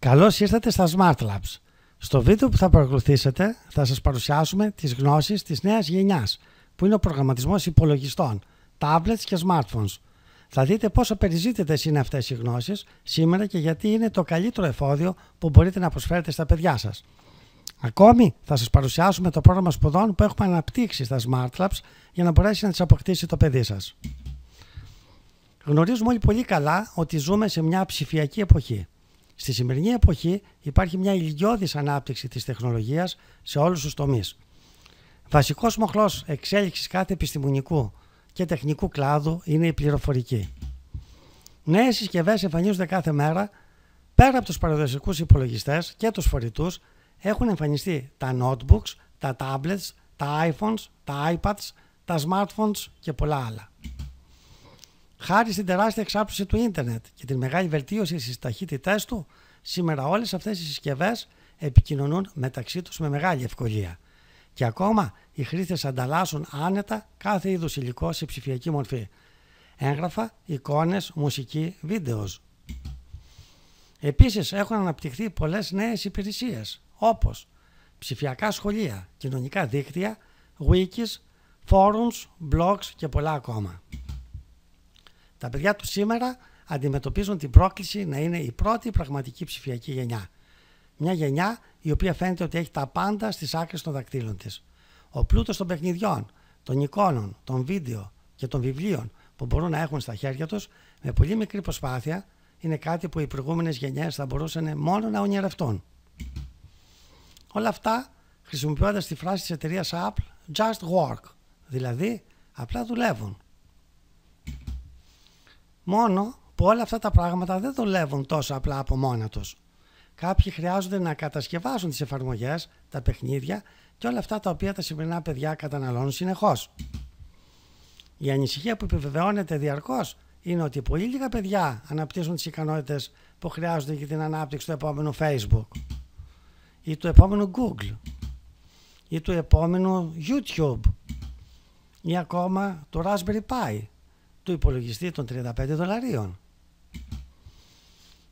Καλώς ήρθατε στα Smart Labs. Στο βίντεο που θα παρακολουθήσετε θα σας παρουσιάσουμε τις γνώσεις της νέας γενιάς που είναι ο προγραμματισμός υπολογιστών, tablets και smartphones. Θα δείτε πόσο περιζήτητες είναι αυτές οι γνώσεις σήμερα και γιατί είναι το καλύτερο εφόδιο που μπορείτε να προσφέρετε στα παιδιά σας. Ακόμη θα σας παρουσιάσουμε το πρόγραμμα σπουδών που έχουμε αναπτύξει στα Smart Labs για να μπορέσει να τις αποκτήσει το παιδί σας. Γνωρίζουμε όλοι πολύ καλά ότι ζούμε σε μια ψηφιακή εποχή Στη σημερινή εποχή υπάρχει μια ηλιώδης ανάπτυξη της τεχνολογίας σε όλους τους τομείς. Βασικός μοχλός εξέλιξης κάθε επιστημονικού και τεχνικού κλάδου είναι η πληροφορική. Νέες συσκευές εμφανίζονται κάθε μέρα, πέρα από τους παραδοσιακούς υπολογιστές και τους φορητούς, έχουν εμφανιστεί τα notebooks, τα tablets, τα iPhones, τα iPads, τα smartphones και πολλά άλλα. Χάρη στην τεράστια εξάπλωση του ίντερνετ και την μεγάλη βελτίωση στις ταχύτητε του, σήμερα όλες αυτές οι συσκευές επικοινωνούν μεταξύ τους με μεγάλη ευκολία. Και ακόμα οι χρήστες ανταλλάσσουν άνετα κάθε είδους υλικό σε ψηφιακή μορφή. Έγγραφα, εικόνες, μουσική, βίντεος. Επίσης έχουν αναπτυχθεί πολλές νέες υπηρεσίες, όπως ψηφιακά σχολεία, κοινωνικά δίκτυα, wikis, forums, blogs και πολλά ακόμα. Τα παιδιά του σήμερα αντιμετωπίζουν την πρόκληση να είναι η πρώτη πραγματική ψηφιακή γενιά. Μια γενιά η οποία φαίνεται ότι έχει τα πάντα στις άκρες των δακτύλων της. Ο πλούτος των παιχνιδιών, των εικόνων, των βίντεο και των βιβλίων που μπορούν να έχουν στα χέρια τους με πολύ μικρή προσπάθεια είναι κάτι που οι προηγούμενες γενιές θα μπορούσαν μόνο να ονειρευτούν. Όλα αυτά χρησιμοποιώντας τη φράση της εταιρείας Apple Just Work, δηλαδή απλά δουλεύουν. Μόνο που όλα αυτά τα πράγματα δεν δουλεύουν τόσο απλά από μόνα τους. Κάποιοι χρειάζονται να κατασκευάσουν τις εφαρμογές, τα παιχνίδια και όλα αυτά τα οποία τα σημερινά παιδιά καταναλώνουν συνεχώς. Η ανησυχία που επιβεβαιώνεται διαρκώς είναι ότι πολύ λίγα παιδιά αναπτύσσουν τις ικανότητες που χρειάζονται για την ανάπτυξη του επόμενου Facebook ή του επόμενου Google ή του επόμενου YouTube ή ακόμα του Raspberry Pi του υπολογιστή των 35 δολαρίων.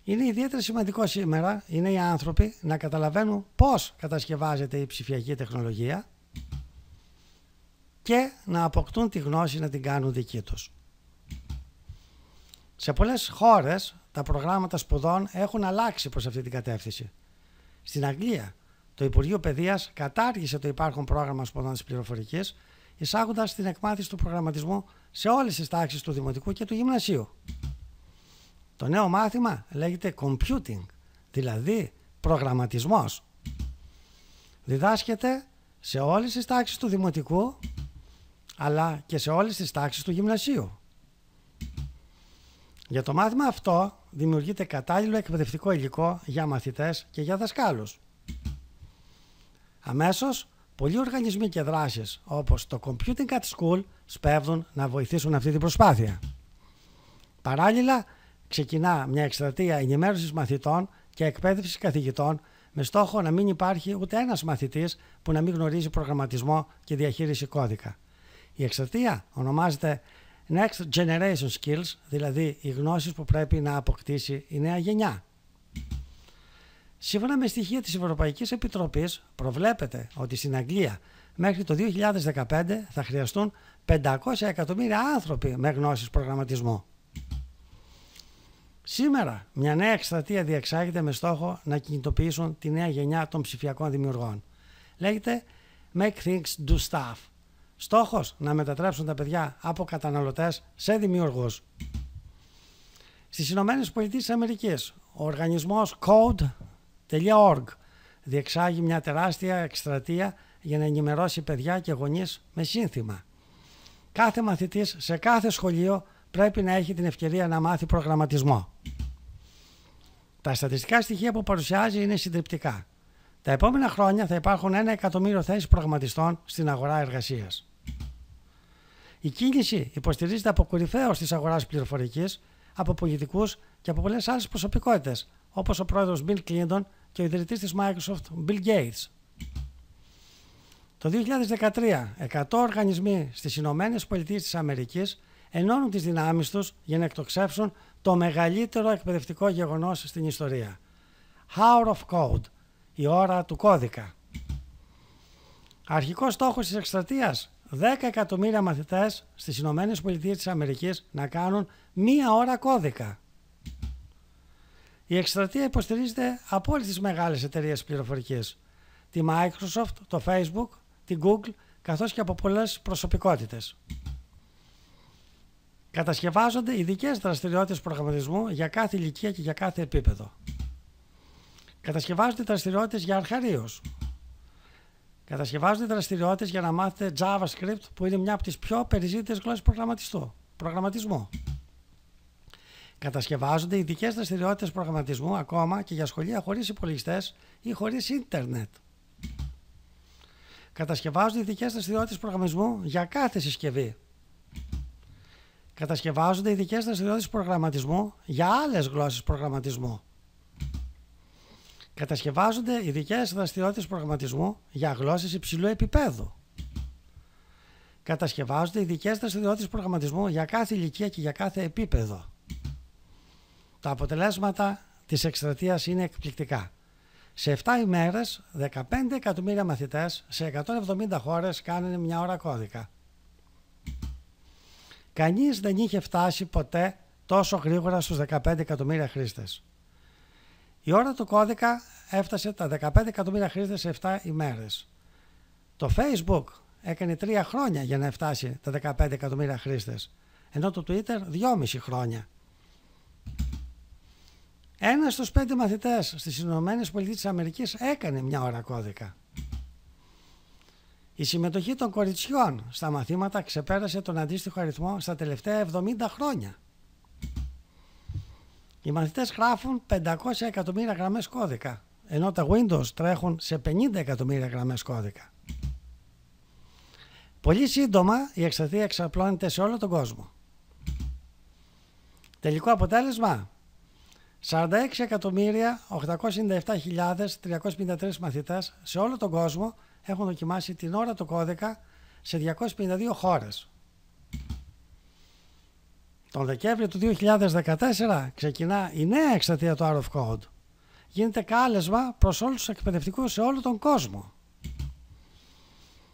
Είναι ιδιαίτερα σημαντικό σήμερα είναι οι άνθρωποι να καταλαβαίνουν πώς κατασκευάζεται η ψηφιακή τεχνολογία και να αποκτούν τη γνώση να την κάνουν δική τους. Σε πολλές χώρες τα προγράμματα σπουδών έχουν αλλάξει προς αυτή την κατεύθυνση. Στην Αγγλία, το Υπουργείο Παιδείας κατάργησε το υπάρχον πρόγραμμα σπουδών της πληροφορικής, εισάγοντας την εκμάθηση του προγραμματισμού σε όλες τις τάξεις του Δημοτικού και του Γυμνασίου. Το νέο μάθημα λέγεται computing, δηλαδή προγραμματισμός. Διδάσκεται σε όλες τις τάξεις του Δημοτικού, αλλά και σε όλες τις τάξεις του Γυμνασίου. Για το μάθημα αυτό δημιουργείται κατάλληλο εκπαιδευτικό υλικό για μαθητές και για δασκάλους. Αμέσως πολλοί οργανισμοί και δράσεις όπως το Computing at School σπέβδουν να βοηθήσουν αυτή την προσπάθεια. Παράλληλα, ξεκινά μια εκστρατεία ενημέρωσης μαθητών και εκπαίδευσης καθηγητών με στόχο να μην υπάρχει ούτε ένας μαθητής που να μην γνωρίζει προγραμματισμό και διαχείριση κώδικα. Η εκστρατεία ονομάζεται Next Generation Skills, δηλαδή οι γνώσεις που πρέπει να αποκτήσει η νέα γενιά. Σύμφωνα με στοιχεία της Ευρωπαϊκής Επιτροπής προβλέπεται ότι στην Αγγλία μέχρι το 2015 θα χρειαστούν 500 εκατομμύρια άνθρωποι με γνώσεις προγραμματισμού. Σήμερα μια νέα εκστρατεία διεξάγεται με στόχο να κινητοποιήσουν τη νέα γενιά των ψηφιακών δημιουργών. Λέγεται Make Things Do Stuff. Στόχος να μετατρέψουν τα παιδιά από καταναλωτές σε δημιουργούς. Στις Ηνωμένες Πολιτείες Αμερικής, ο οργανισμός Code διεξάγει μια τεράστια εκστρατεία για να ενημερώσει παιδιά και γονείς με σύνθημα. Κάθε μαθητής σε κάθε σχολείο πρέπει να έχει την ευκαιρία να μάθει προγραμματισμό. Τα στατιστικά στοιχεία που παρουσιάζει είναι συντριπτικά. Τα επόμενα χρόνια θα υπάρχουν ένα εκατομμύριο θέσεις προγραμματιστών στην αγορά εργασίας. Η κίνηση υποστηρίζεται από κορυφαίο της αγοράς πληροφορικής, από πολιτικούς και από πολλές άλλες προσωπικότητες όπως ο πρόεδρος Bill Clinton και ο ιδρυτής της Microsoft Bill Gates. Το 2013, 100 οργανισμοί στις Ηνωμένες Πολιτείες της Αμερικής ενώνουν τις δυνάμεις τους για να εκτοξεύσουν το μεγαλύτερο εκπαιδευτικό γεγονός στην ιστορία. Hour of Code, η ώρα του κώδικα. Αρχικός στόχος της εκστρατείας, 10 εκατομμύρια μαθητές στις Ηνωμένες Πολιτείες της Αμερικής να κάνουν μία ώρα κώδικα. Η εκστρατεία υποστηρίζεται από όλες τις μεγάλες εταιρείες πληροφορικής, Τη Microsoft, το Facebook, την Google, καθώς και από πολλές προσωπικότητες. Κατασκευάζονται ειδικές δραστηριότητες προγραμματισμού για κάθε ηλικία και για κάθε επίπεδο. Κατασκευάζονται δραστηριότητες για αρχαρίους. Κατασκευάζονται δραστηριότητες για να μάθετε JavaScript που είναι μια από τις πιο περιζήτητες γλώσσες προγραμματισμού. Κατασκευάζονται ειδικές δραστηριότητες προγραμματισμού ακόμα και για σχολεία χωρίς υπολογιστές ή χωρίς ίντερνετ. Κατασκευάζονται ειδικές δραστηριότητες προγραμματισμού για κάθε συσκευή. Κατασκευάζονται ειδικές δραστηριότητες προγραμματισμού για άλλες γλώσσες προγραμματισμού. Κατασκευάζονται ειδικές δραστηριότητες προγραμματισμού για γλώσσες υψηλού επίπεδου. Κατασκευάζονται ειδικές δραστηριότητες προγραμματισμού για κάθε ηλικία και για κάθε επίπεδο. Τα αποτελέσματα της εκστρατείας είναι εκπληκτικά. Σε 7 ημέρες, 15 εκατομμύρια μαθητές σε 170 χώρες κάνανε μια ώρα κώδικα. Κανείς δεν είχε φτάσει ποτέ τόσο γρήγορα στους 15 εκατομμύρια χρήστες. Η ώρα του κώδικα έφτασε τα 15 εκατομμύρια χρήστες σε 7 ημέρες. Το Facebook έκανε 3 χρόνια για να φτάσει τα 15 εκατομμύρια χρήστες, ενώ το Twitter 2,5 χρόνια. Ένας στους πέντε μαθητές στις Ηνωμένες έκανε μια ώρα κώδικα. Η συμμετοχή των κοριτσιών στα μαθήματα ξεπέρασε τον αντίστοιχο αριθμό στα τελευταία 70 χρόνια. Οι μαθητές γράφουν 500 εκατομμύρια γραμμές κώδικα, ενώ τα Windows τρέχουν σε 50 εκατομμύρια γραμμές κώδικα. Πολύ σύντομα η εξαρτία εξαπλώνεται σε όλο τον κόσμο. Τελικό αποτέλεσμα, 46.897.353 μαθητές σε όλο τον κόσμο έχουν δοκιμάσει την ώρα του κώδικα σε 252 χώρες. Τον Δεκέμβριο του 2014 ξεκινά η νέα εξατία του Out of Code. Γίνεται κάλεσμα προς όλους τους εκπαιδευτικούς σε όλο τον κόσμο.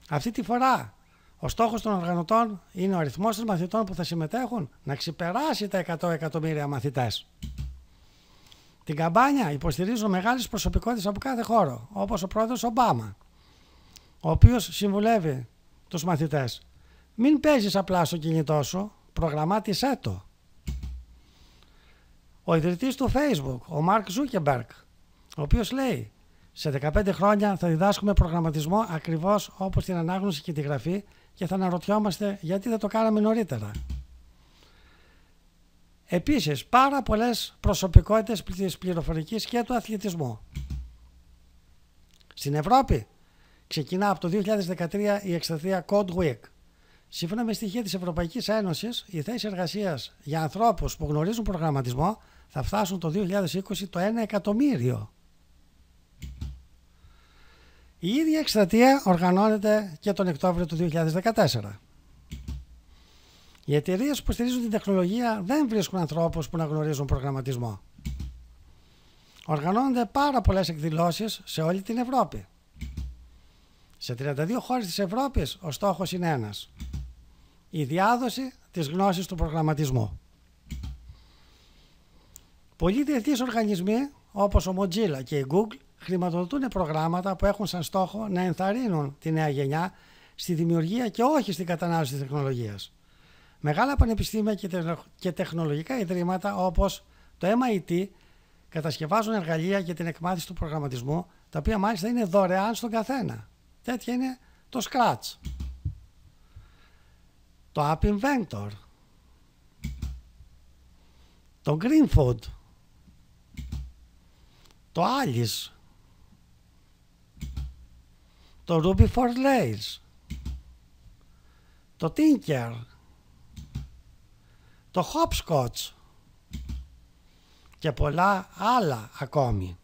Αυτή τη φορά ο στόχος των οργανωτών είναι ο αριθμός των μαθητών που θα συμμετέχουν να ξεπεράσει τα 100 εκατομμύρια μαθητές. Την καμπάνια υποστηρίζουν μεγάλες προσωπικότητες από κάθε χώρο, όπως ο πρόεδρος Ομπάμα, ο οποίος συμβουλεύει τους μαθητές. Μην παίζεις απλά στο κινητό σου, προγραμμάτισέ το. Ο ιδρυτής του Facebook, ο Μάρκ Ζούκεμπερκ, ο οποίος λέει «Σε 15 χρόνια θα διδάσκουμε προγραμματισμό ακριβώς όπως την ανάγνωση και τη γραφή και θα αναρωτιόμαστε γιατί δεν το κάναμε νωρίτερα». Επίσης πάρα πολλές προσωπικότητες της πληροφορικής και του αθλητισμού. Στην Ευρώπη ξεκινά από το 2013 η εκστρατεία Code Week. Σύμφωνα με στοιχεία της Ευρωπαϊκής Ένωσης, οι θέσεις εργασίας για ανθρώπους που γνωρίζουν προγραμματισμό θα φτάσουν το 2020 το 1 εκατομμύριο. Η ίδια εκστρατεία οργανώνεται και τον Οκτώβριο του 2014. Οι εταιρείες που στηρίζουν την τεχνολογία δεν βρίσκουν ανθρώπους που να γνωρίζουν προγραμματισμό. Οργανώνονται πάρα πολλές εκδηλώσεις σε όλη την Ευρώπη. Σε 32 χώρες της Ευρώπης ο στόχος είναι ένας. Η διάδοση της γνώσης του προγραμματισμού. Πολλοί διεθνείς οργανισμοί όπως ο Mozilla και η Google χρηματοδοτούν προγράμματα που έχουν σαν στόχο να ενθαρρύνουν τη νέα γενιά στη δημιουργία και όχι στην κατανάλωση της τεχνολογίας. Μεγάλα πανεπιστήμια και τεχνολογικά ιδρύματα όπως το MIT κατασκευάζουν εργαλεία για την εκμάθηση του προγραμματισμού, τα οποία μάλιστα είναι δωρεάν στον καθένα. Τέτοια είναι το Scratch. Το App Inventor. Το Greenfood. Το Alice. Το Ruby for Rails. Το Tinker το hopscotch και πολλά άλλα ακόμη.